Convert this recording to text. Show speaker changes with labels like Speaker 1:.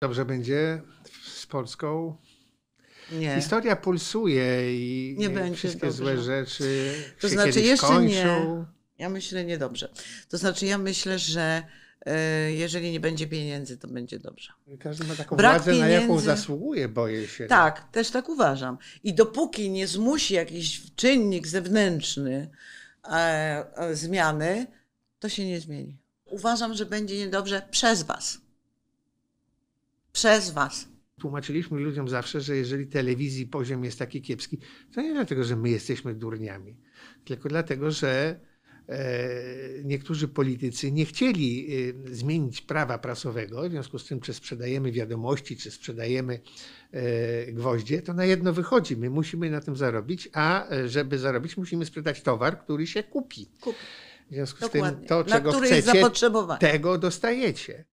Speaker 1: Dobrze będzie z Polską. Nie. Historia pulsuje i
Speaker 2: nie będzie wszystkie dobrze. złe rzeczy. To znaczy, jeszcze kończą.
Speaker 3: nie. Ja myślę niedobrze. To znaczy, ja myślę, że e, jeżeli nie będzie pieniędzy, to będzie dobrze. Każdy ma taką Brak władzę, pieniędzy... na jaką
Speaker 2: zasługuje, boję się. Tak,
Speaker 3: też tak uważam. I dopóki nie zmusi jakiś czynnik zewnętrzny e, e, zmiany, to się nie zmieni. Uważam, że będzie niedobrze przez Was.
Speaker 1: Przez was. Tłumaczyliśmy ludziom zawsze, że jeżeli telewizji poziom jest taki kiepski, to nie dlatego, że my jesteśmy durniami, tylko dlatego, że e, niektórzy politycy nie chcieli e, zmienić prawa prasowego, w związku z tym, czy sprzedajemy wiadomości, czy sprzedajemy e, gwoździe, to na jedno wychodzi. My musimy na tym zarobić, a żeby zarobić, musimy sprzedać towar, który się kupi. kupi. W związku Dokładnie. z tym, to, czego chcecie, tego dostajecie.